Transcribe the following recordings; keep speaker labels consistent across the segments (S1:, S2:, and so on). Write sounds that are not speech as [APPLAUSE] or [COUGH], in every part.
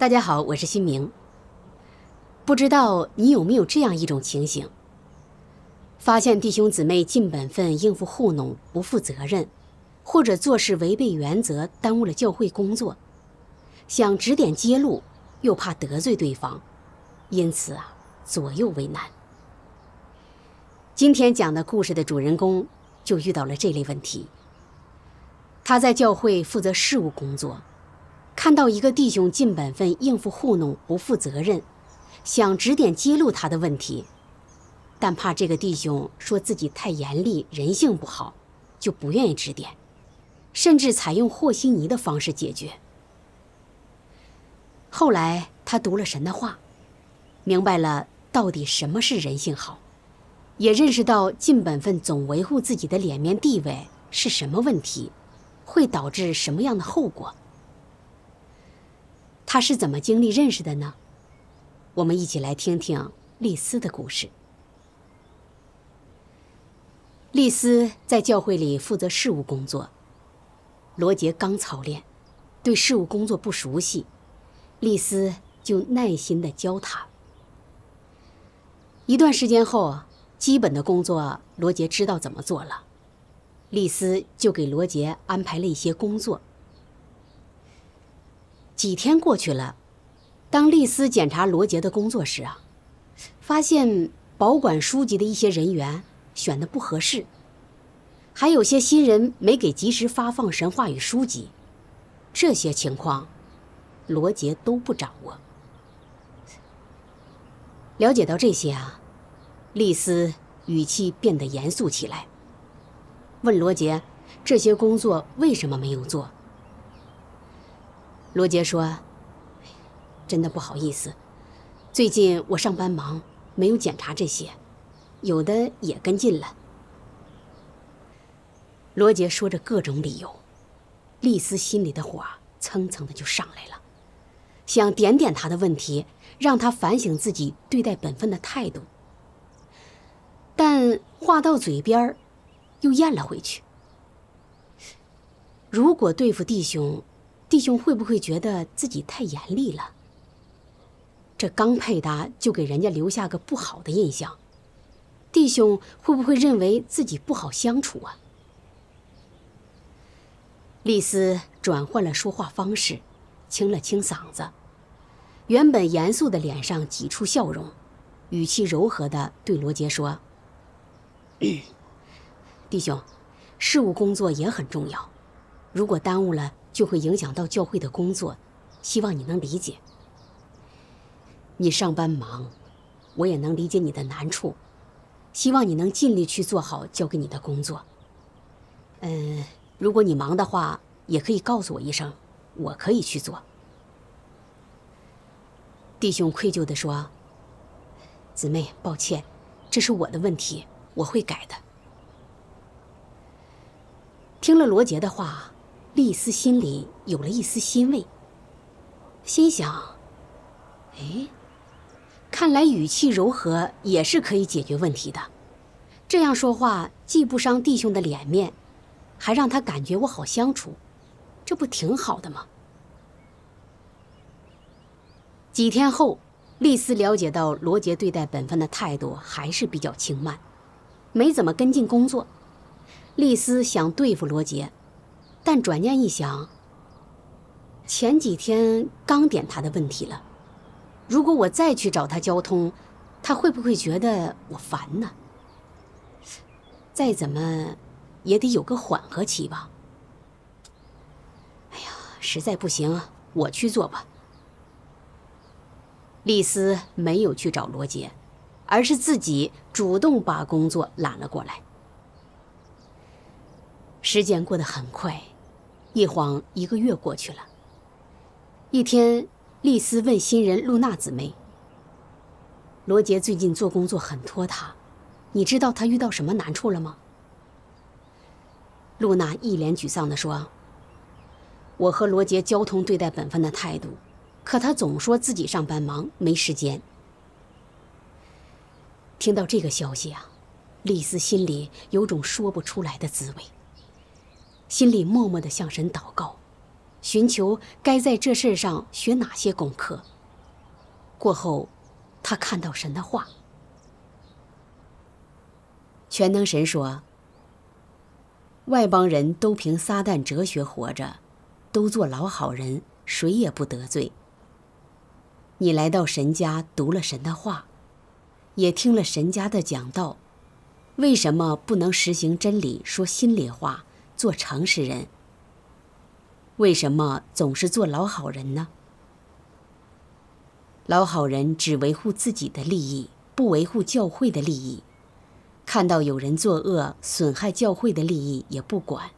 S1: 大家好，我是新明。不知道你有没有这样一种情形：发现弟兄姊妹尽本分应付糊弄、不负责任，或者做事违背原则，耽误了教会工作，想指点揭露，又怕得罪对方，因此啊，左右为难。今天讲的故事的主人公就遇到了这类问题。他在教会负责事务工作。看到一个弟兄尽本分应付糊弄不负责任，想指点揭露他的问题，但怕这个弟兄说自己太严厉人性不好，就不愿意指点，甚至采用和稀泥的方式解决。后来他读了神的话，明白了到底什么是人性好，也认识到尽本分总维护自己的脸面地位是什么问题，会导致什么样的后果。他是怎么经历认识的呢？我们一起来听听丽丝的故事。丽丝在教会里负责事务工作，罗杰刚操练，对事务工作不熟悉，丽丝就耐心的教他。一段时间后，基本的工作罗杰知道怎么做了，丽丝就给罗杰安排了一些工作。几天过去了，当丽丝检查罗杰的工作时啊，发现保管书籍的一些人员选的不合适，还有些新人没给及时发放神话与书籍，这些情况，罗杰都不掌握。了解到这些啊，丽丝语气变得严肃起来，问罗杰：“这些工作为什么没有做？”罗杰说：“真的不好意思，最近我上班忙，没有检查这些，有的也跟进了。”罗杰说着各种理由，丽丝心里的火蹭蹭的就上来了，想点点他的问题，让他反省自己对待本分的态度，但话到嘴边又咽了回去。如果对付弟兄……弟兄会不会觉得自己太严厉了？这刚配搭就给人家留下个不好的印象，弟兄会不会认为自己不好相处啊？丽丝转换了说话方式，清了清嗓子，原本严肃的脸上挤出笑容，语气柔和的对罗杰说：“ [CLEARS THROAT] 弟兄，事务工作也很重要，如果耽误了。”就会影响到教会的工作，希望你能理解。你上班忙，我也能理解你的难处，希望你能尽力去做好交给你的工作。嗯，如果你忙的话，也可以告诉我一声，我可以去做。弟兄愧疚地说：“姊妹，抱歉，这是我的问题，我会改的。”听了罗杰的话。丽丝心里有了一丝欣慰，心想：“哎，看来语气柔和也是可以解决问题的。这样说话既不伤弟兄的脸面，还让他感觉我好相处，这不挺好的吗？”几天后，丽丝了解到罗杰对待本分的态度还是比较轻慢，没怎么跟进工作。丽丝想对付罗杰。但转念一想，前几天刚点他的问题了，如果我再去找他交通，他会不会觉得我烦呢？再怎么，也得有个缓和期吧。哎呀，实在不行，我去做吧。丽丝没有去找罗杰，而是自己主动把工作揽了过来。时间过得很快。一晃一个月过去了。一天，丽丝问新人露娜姊妹：“罗杰最近做工作很拖沓，你知道他遇到什么难处了吗？”露娜一脸沮丧地说：“我和罗杰交通对待本分的态度，可他总说自己上班忙，没时间。”听到这个消息啊，丽丝心里有种说不出来的滋味。心里默默地向神祷告，寻求该在这事上学哪些功课。过后，他看到神的话。全能神说：“外邦人都凭撒旦哲学活着，都做老好人，谁也不得罪。你来到神家，读了神的话，也听了神家的讲道，为什么不能实行真理，说心里话？”做诚实人，为什么总是做老好人呢？老好人只维护自己的利益，不维护教会的利益，看到有人作恶损害教会的利益也不管，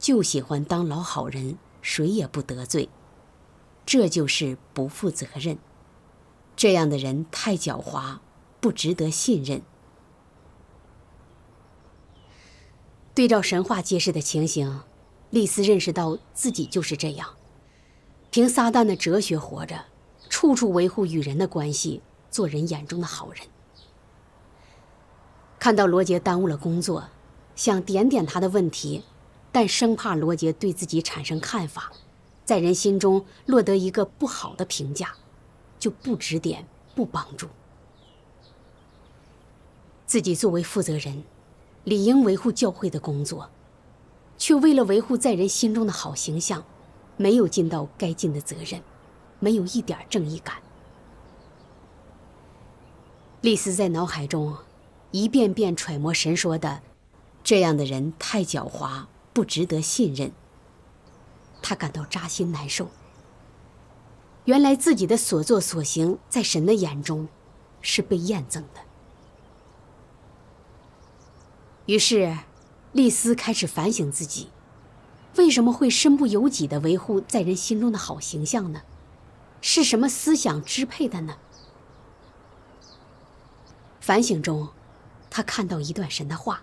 S1: 就喜欢当老好人，谁也不得罪，这就是不负责任。这样的人太狡猾，不值得信任。对照神话揭示的情形，丽丝认识到自己就是这样，凭撒旦的哲学活着，处处维护与人的关系，做人眼中的好人。看到罗杰耽误了工作，想点点他的问题，但生怕罗杰对自己产生看法，在人心中落得一个不好的评价，就不指点不帮助。自己作为负责人。理应维护教会的工作，却为了维护在人心中的好形象，没有尽到该尽的责任，没有一点正义感。丽丝在脑海中一遍遍揣摩神说的：“这样的人太狡猾，不值得信任。”他感到扎心难受。原来自己的所作所行在神的眼中是被验证的。于是，丽丝开始反省自己：为什么会身不由己的维护在人心中的好形象呢？是什么思想支配的呢？反省中，他看到一段神的话。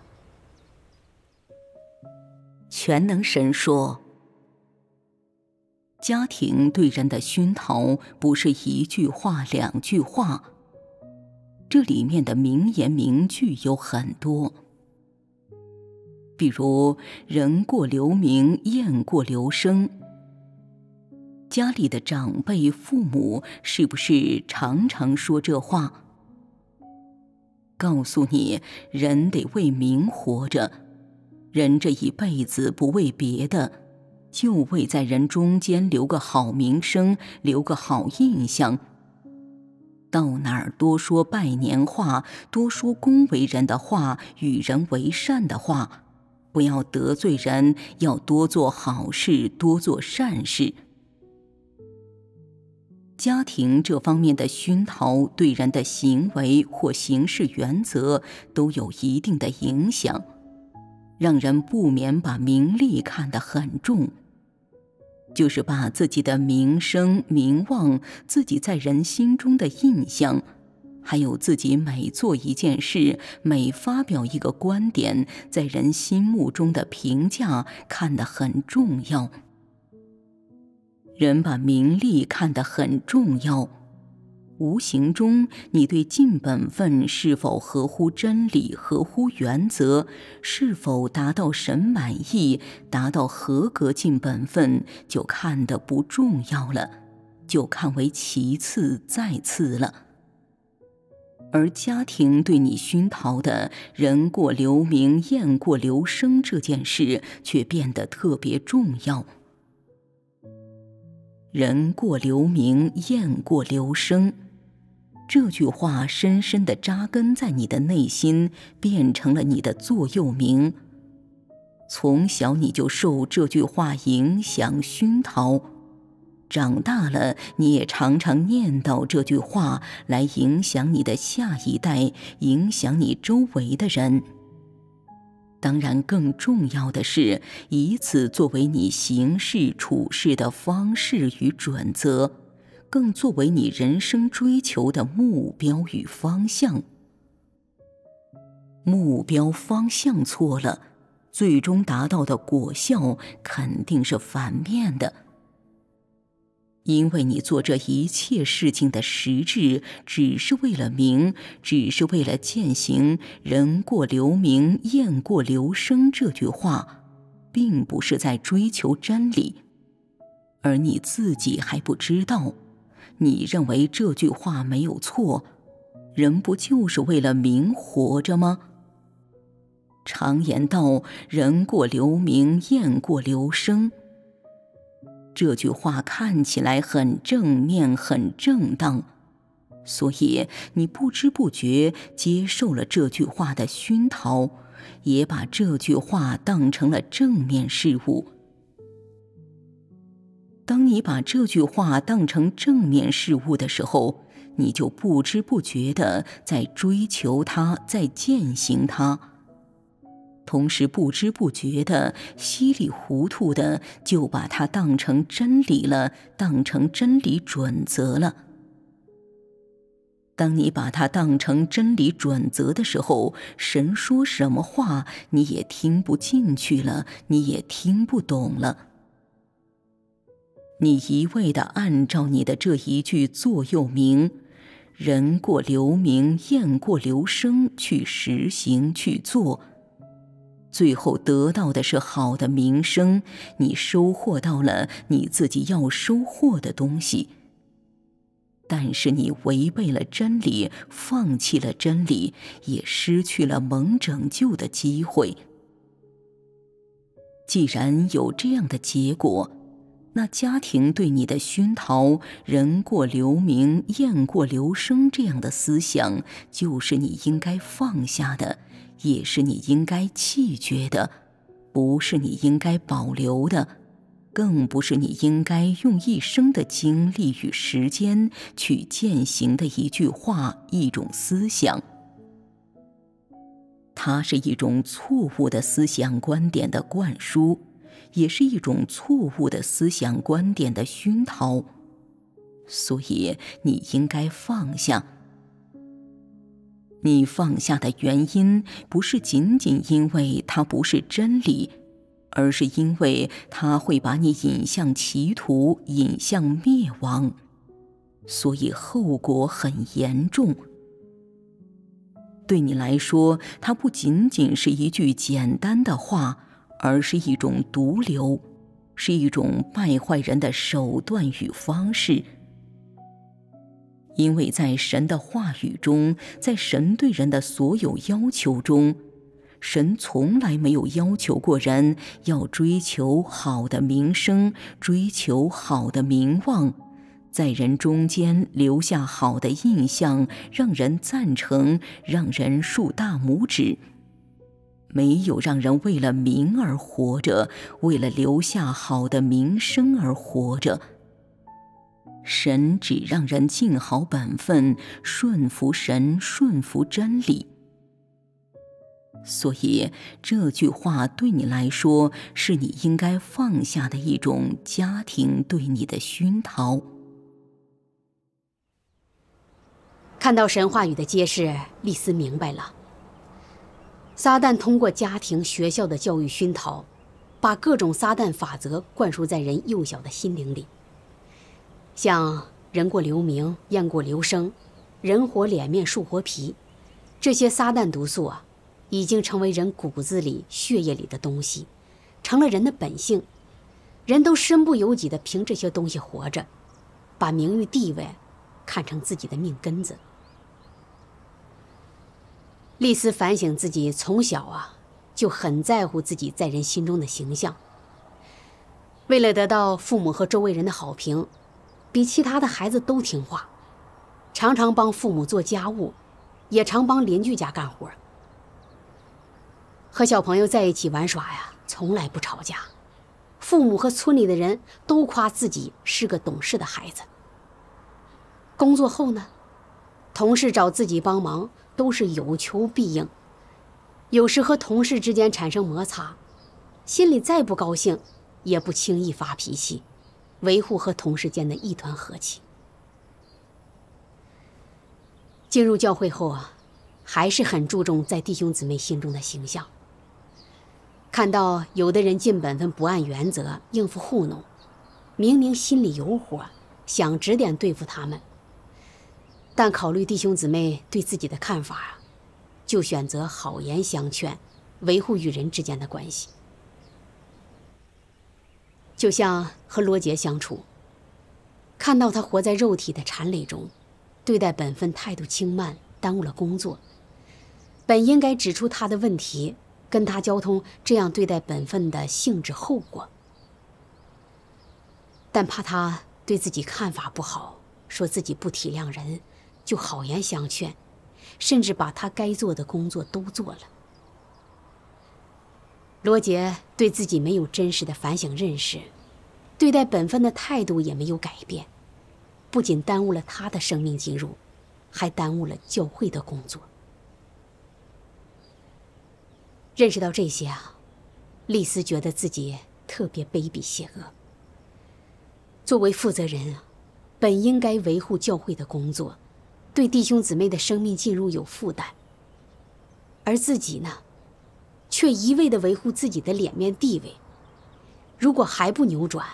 S2: 全能神说：“家庭对人的熏陶不是一句话两句话，这里面的名言名句有很多。”比如“人过留名，雁过留声”，家里的长辈、父母是不是常常说这话？告诉你，人得为名活着，人这一辈子不为别的，就为在人中间留个好名声，留个好印象。到哪儿多说拜年话，多说恭维人的话，与人为善的话。不要得罪人，要多做好事，多做善事。家庭这方面的熏陶，对人的行为或行事原则都有一定的影响，让人不免把名利看得很重，就是把自己的名声、名望、自己在人心中的印象。还有自己每做一件事，每发表一个观点，在人心目中的评价看得很重要。人把名利看得很重要，无形中你对尽本分是否合乎真理、合乎原则，是否达到神满意、达到合格尽本分，就看得不重要了，就看为其次、再次了。而家庭对你熏陶的“人过留名，雁过留声”这件事，却变得特别重要。“人过留名，雁过留声”这句话深深的扎根在你的内心，变成了你的座右铭。从小你就受这句话影响熏陶。长大了，你也常常念叨这句话，来影响你的下一代，影响你周围的人。当然，更重要的是以此作为你行事处事的方式与准则，更作为你人生追求的目标与方向。目标方向错了，最终达到的果效肯定是反面的。因为你做这一切事情的实质，只是为了名，只是为了践行“人过留名，雁过留声”这句话，并不是在追求真理，而你自己还不知道。你认为这句话没有错，人不就是为了名活着吗？常言道：“人过留名，雁过留声。”这句话看起来很正面、很正当，所以你不知不觉接受了这句话的熏陶，也把这句话当成了正面事物。当你把这句话当成正面事物的时候，你就不知不觉的在追求它，在践行它。同时，不知不觉的、稀里糊涂的，就把它当成真理了，当成真理准则了。当你把它当成真理准则的时候，神说什么话你也听不进去了，你也听不懂了。你一味的按照你的这一句座右铭“人过留名，雁过留声”去实行去做。最后得到的是好的名声，你收获到了你自己要收获的东西。但是你违背了真理，放弃了真理，也失去了蒙拯救的机会。既然有这样的结果，那家庭对你的熏陶“人过留名，雁过留声”这样的思想，就是你应该放下的。也是你应该弃绝的，不是你应该保留的，更不是你应该用一生的精力与时间去践行的一句话、一种思想。它是一种错误的思想观点的灌输，也是一种错误的思想观点的熏陶，所以你应该放下。你放下的原因，不是仅仅因为它不是真理，而是因为它会把你引向歧途，引向灭亡，所以后果很严重。对你来说，它不仅仅是一句简单的话，而是一种毒瘤，是一种败坏人的手段与方式。因为在神的话语中，在神对人的所有要求中，神从来没有要求过人要追求好的名声，追求好的名望，在人中间留下好的印象，让人赞成，让人竖大拇指。没有让人为了名而活着，为了留下好的名声而活着。神只让人尽好本分，顺服神，顺服真理。所以这句话对你来说，是你应该放下的一种家庭对你的熏陶。
S1: 看到神话语的揭示，丽丝明白了：撒旦通过家庭、学校的教育熏陶，把各种撒旦法则灌输在人幼小的心灵里。像人过留名，雁过留声，人活脸面，树活皮，这些撒旦毒素啊，已经成为人骨子里、血液里的东西，成了人的本性，人都身不由己的凭这些东西活着，把名誉地位看成自己的命根子。丽丝反省自己，从小啊就很在乎自己在人心中的形象，为了得到父母和周围人的好评。比其他的孩子都听话，常常帮父母做家务，也常帮邻居家干活。和小朋友在一起玩耍呀，从来不吵架。父母和村里的人都夸自己是个懂事的孩子。工作后呢，同事找自己帮忙都是有求必应。有时和同事之间产生摩擦，心里再不高兴，也不轻易发脾气。维护和同事间的一团和气。进入教会后啊，还是很注重在弟兄姊妹心中的形象。看到有的人尽本分不按原则应付糊弄，明明心里有火，想指点对付他们，但考虑弟兄姊妹对自己的看法啊，就选择好言相劝，维护与人之间的关系。就像和罗杰相处，看到他活在肉体的缠累中，对待本分态度轻慢，耽误了工作。本应该指出他的问题，跟他交通这样对待本分的性质后果，但怕他对自己看法不好，说自己不体谅人，就好言相劝，甚至把他该做的工作都做了。罗杰对自己没有真实的反省认识，对待本分的态度也没有改变，不仅耽误了他的生命进入，还耽误了教会的工作。认识到这些啊，丽丝觉得自己特别卑鄙邪恶。作为负责人啊，本应该维护教会的工作，对弟兄姊妹的生命进入有负担，而自己呢？却一味的维护自己的脸面地位，如果还不扭转，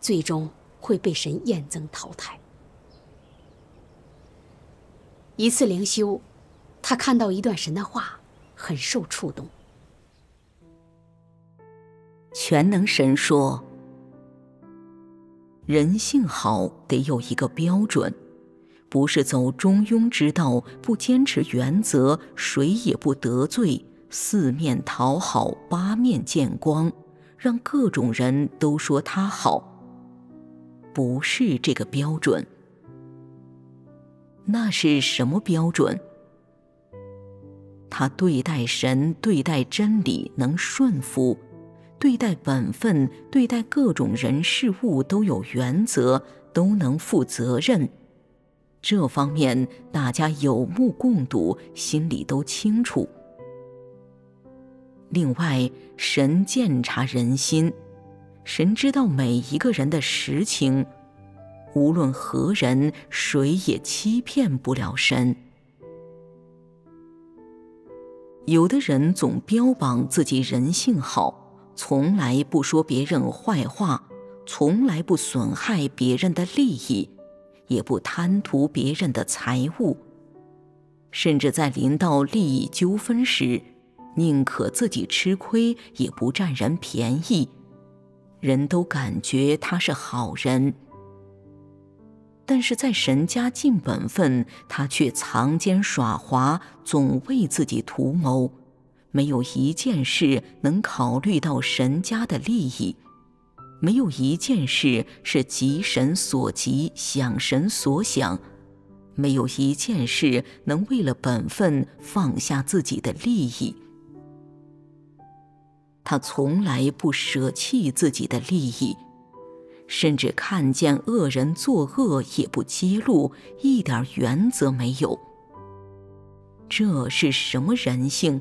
S1: 最终会被神验证淘汰。一次灵修，他看到一段神的话，很受触动。
S2: 全能神说：“人性好得有一个标准，不是走中庸之道，不坚持原则，谁也不得罪。”四面讨好，八面见光，让各种人都说他好，不是这个标准。那是什么标准？他对待神、对待真理能顺服，对待本分、对待各种人事物都有原则，都能负责任。这方面大家有目共睹，心里都清楚。另外，神鉴察人心，神知道每一个人的实情，无论何人，谁也欺骗不了神。有的人总标榜自己人性好，从来不说别人坏话，从来不损害别人的利益，也不贪图别人的财物，甚至在临到利益纠纷时。宁可自己吃亏，也不占人便宜，人都感觉他是好人。但是在神家尽本分，他却藏奸耍滑，总为自己图谋，没有一件事能考虑到神家的利益，没有一件事是急神所急、想神所想，没有一件事能为了本分放下自己的利益。他从来不舍弃自己的利益，甚至看见恶人作恶也不揭露，一点原则没有。这是什么人性？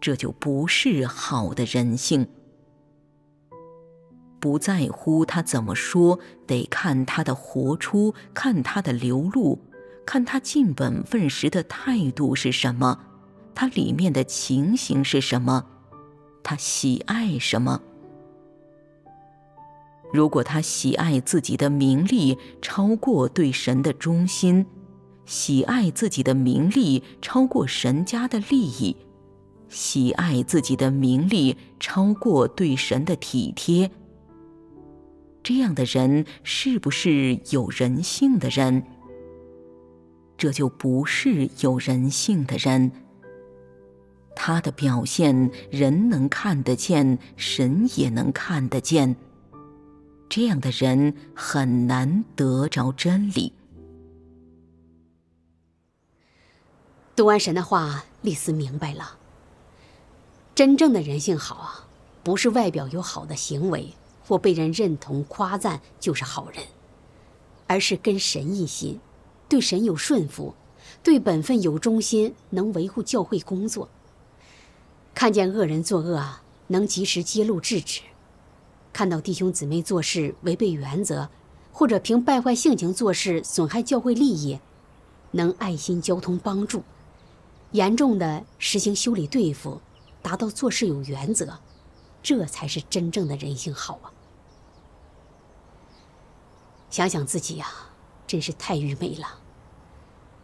S2: 这就不是好的人性。不在乎他怎么说，得看他的活出，看他的流露，看他尽本分时的态度是什么。他里面的情形是什么？他喜爱什么？如果他喜爱自己的名利超过对神的忠心，喜爱自己的名利超过神家的利益，喜爱自己的名利超过对神的体贴，这样的人是不是有人性的人？这就不是有人性的人。他的表现，人能看得见，神也能看得见。这样的人很难得着真理。
S1: 读完神的话，丽丝明白了：真正的人性好啊，不是外表有好的行为或被人认同夸赞就是好人，而是跟神一心，对神有顺服，对本分有忠心，能维护教会工作。看见恶人作恶，能及时揭露制止；看到弟兄姊妹做事违背原则，或者凭败坏性情做事损害教会利益，能爱心交通帮助；严重的实行修理对付，达到做事有原则，这才是真正的人性好啊！想想自己呀，真是太愚昧了，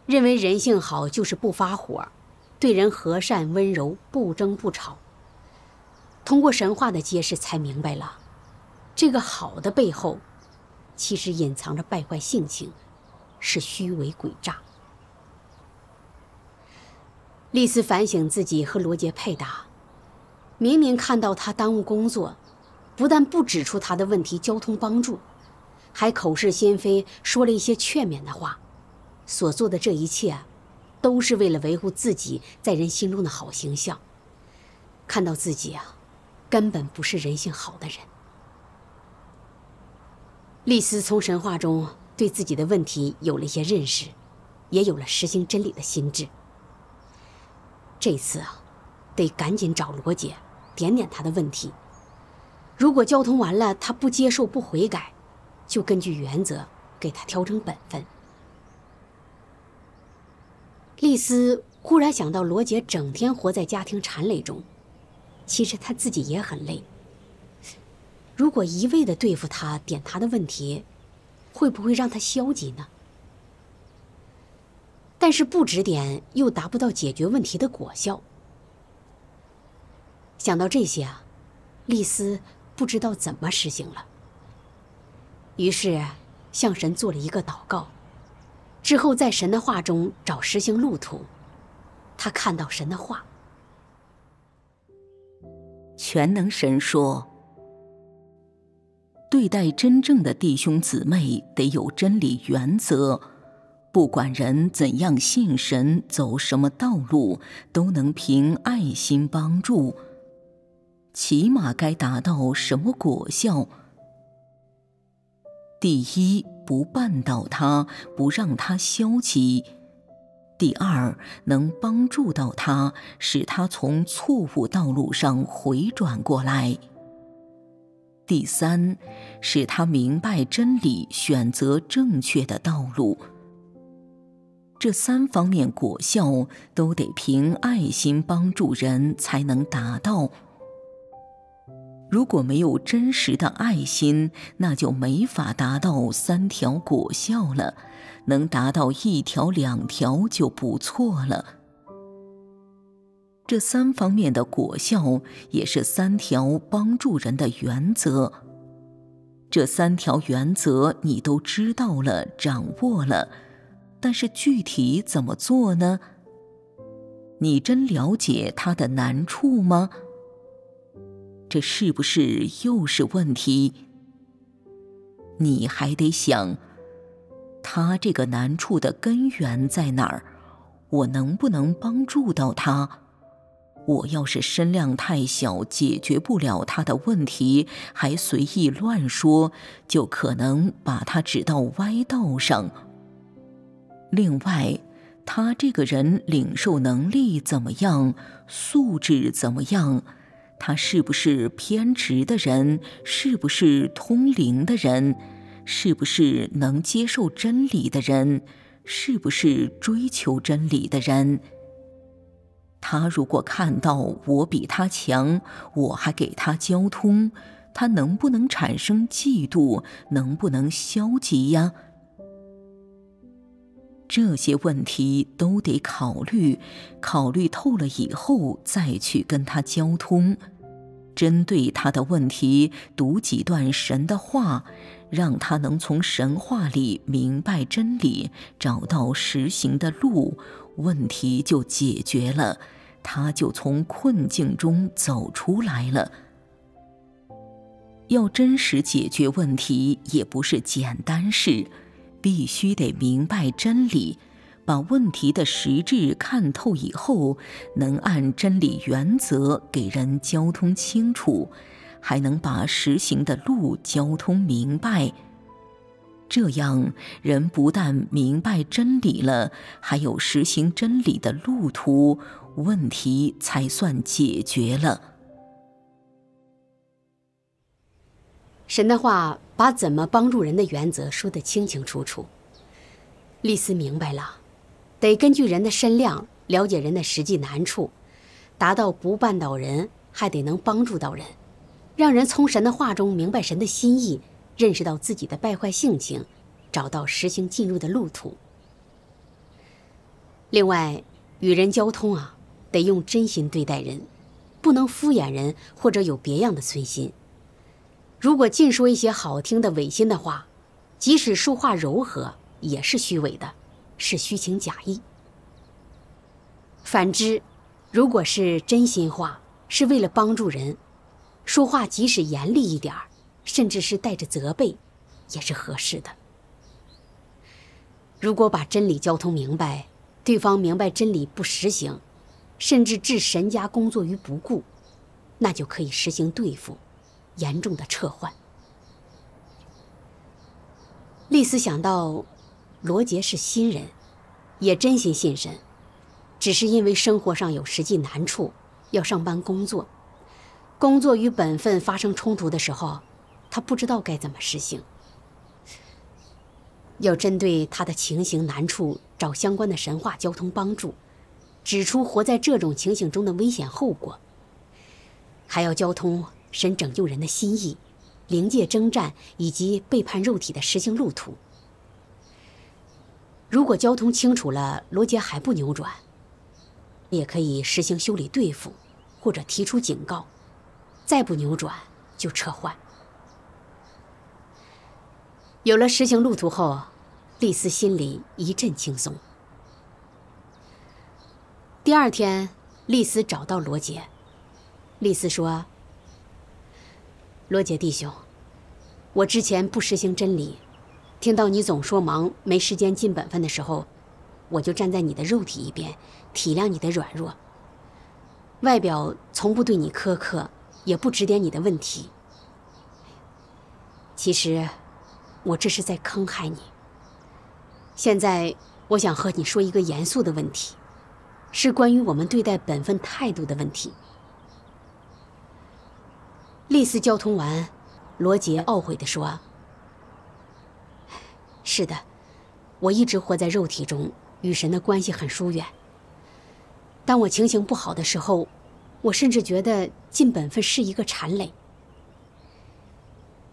S1: 认为人性好就是不发火。对人和善温柔不争不吵。通过神话的揭示，才明白了，这个好的背后，其实隐藏着败坏性情，是虚伪诡诈。丽斯反省自己和罗杰配达，明明看到他耽误工作，不但不指出他的问题，交通帮助，还口是心非说了一些劝勉的话，所做的这一切。都是为了维护自己在人心中的好形象。看到自己啊，根本不是人性好的人。丽丝从神话中对自己的问题有了一些认识，也有了实行真理的心智。这次啊，得赶紧找罗姐点点她的问题。如果交通完了她不接受不悔改，就根据原则给她调整本分。丽斯忽然想到，罗杰整天活在家庭缠累中，其实他自己也很累。如果一味的对付他，点他的问题，会不会让他消极呢？但是不指点又达不到解决问题的果效。想到这些啊，丽斯不知道怎么实行了。于是，向神做了一个祷告。之后，在神的话中找实行路途，他看到神的话。
S2: 全能神说：“对待真正的弟兄姊妹，得有真理原则，不管人怎样信神，走什么道路，都能凭爱心帮助。起码该达到什么果效？”第一，不绊倒他，不让他消极；第二，能帮助到他，使他从错误道路上回转过来；第三，使他明白真理，选择正确的道路。这三方面果效，都得凭爱心帮助人才能达到。如果没有真实的爱心，那就没法达到三条果效了。能达到一条、两条就不错了。这三方面的果效也是三条帮助人的原则。这三条原则你都知道了、掌握了，但是具体怎么做呢？你真了解他的难处吗？这是不是又是问题？你还得想，他这个难处的根源在哪儿？我能不能帮助到他？我要是身量太小，解决不了他的问题，还随意乱说，就可能把他指到歪道上。另外，他这个人领受能力怎么样？素质怎么样？他是不是偏执的人？是不是通灵的人？是不是能接受真理的人？是不是追求真理的人？他如果看到我比他强，我还给他交通，他能不能产生嫉妒？能不能消极呀？这些问题都得考虑，考虑透了以后再去跟他交通，针对他的问题读几段神的话，让他能从神话里明白真理，找到实行的路，问题就解决了，他就从困境中走出来了。要真实解决问题，也不是简单事。必须得明白真理，把问题的实质看透以后，能按真理原则给人交通清楚，还能把实行的路交通明白。这样，人不但明白真理了，还有实行真理的路途，问题才算解决了。
S1: 神的话把怎么帮助人的原则说得清清楚楚。丽丝明白了，得根据人的身量，了解人的实际难处，达到不绊倒人，还得能帮助到人，让人从神的话中明白神的心意，认识到自己的败坏性情，找到实行进入的路途。另外，与人交通啊，得用真心对待人，不能敷衍人或者有别样的存心。如果尽说一些好听的违心的话，即使说话柔和，也是虚伪的，是虚情假意。反之，如果是真心话，是为了帮助人，说话即使严厉一点，甚至是带着责备，也是合适的。如果把真理交通明白，对方明白真理不实行，甚至置神家工作于不顾，那就可以实行对付。严重的撤换。丽丝想到，罗杰是新人，也真心信任，只是因为生活上有实际难处，要上班工作，工作与本分发生冲突的时候，他不知道该怎么实行。要针对他的情形难处，找相关的神话交通帮助，指出活在这种情形中的危险后果，还要交通。神拯救人的心意，灵界征战以及背叛肉体的实行路途。如果交通清楚了，罗杰还不扭转，也可以实行修理对付，或者提出警告。再不扭转就撤换。有了实行路途后，丽丝心里一阵轻松。第二天，丽丝找到罗杰，丽丝说。罗杰弟兄，我之前不实行真理，听到你总说忙没时间尽本分的时候，我就站在你的肉体一边，体谅你的软弱。外表从不对你苛刻，也不指点你的问题。其实，我这是在坑害你。现在，我想和你说一个严肃的问题，是关于我们对待本分态度的问题。丽丝交通完，罗杰懊悔的说：“是的，我一直活在肉体中，与神的关系很疏远。当我情形不好的时候，我甚至觉得尽本分是一个惨累。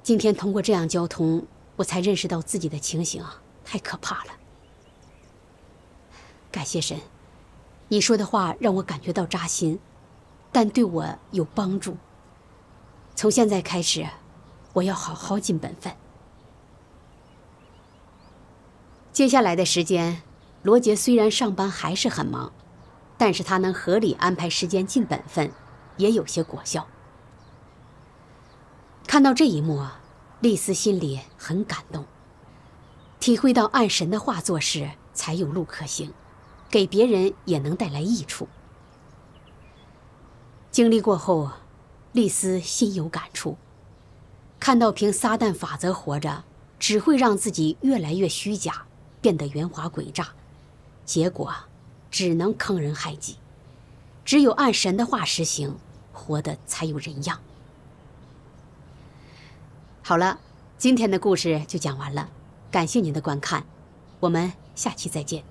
S1: 今天通过这样交通，我才认识到自己的情形太可怕了。感谢神，你说的话让我感觉到扎心，但对我有帮助。”从现在开始，我要好好尽本分。接下来的时间，罗杰虽然上班还是很忙，但是他能合理安排时间尽本分，也有些果效。看到这一幕，丽丝心里很感动，体会到按神的话做事才有路可行，给别人也能带来益处。经历过后。丽丝心有感触，看到凭撒旦法则活着，只会让自己越来越虚假，变得圆滑诡诈，结果只能坑人害己。只有按神的话实行，活得才有人样。好了，今天的故事就讲完了，感谢您的观看，我们下期再见。